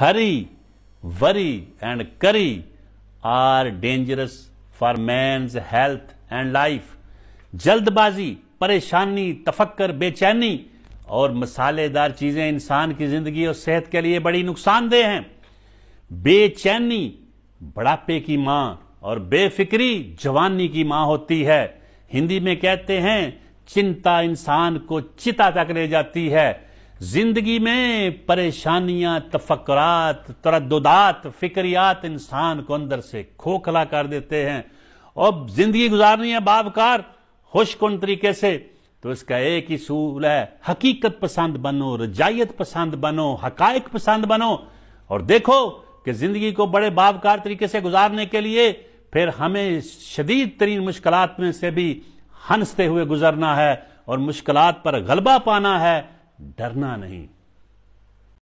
hurry, worry, and curry are dangerous for man's health and life. जल्दबाजी परेशानी तफक्कर बेचैनी और मसालेदार चीज़ें इंसान की ज़िंदगी और सेहत के लिए बड़ी नुकसानदेह हैं बेचैनी बुढ़ापे की मां और बेफिक्री जवानी की मां होती है हिंदी में कहते हैं चिंता इंसान को चिता तक ले जाती है जिंदगी में परेशानियां तफक्रात तरदात फिक्रियात इंसान को अंदर से खोखला कर देते हैं और जिंदगी गुजारनी है बाबकार खुशकुन तरीके से तो इसका एक ही सूल है हकीकत पसंद बनो रजाइत पसंद बनो हकायक पसंद बनो और देखो कि जिंदगी को बड़े बाबकार तरीके से गुजारने के लिए फिर हमें शदीद तरीन मुश्किल में से भी हंसते हुए गुजरना है और मुश्किल पर गलबा पाना है डरना नहीं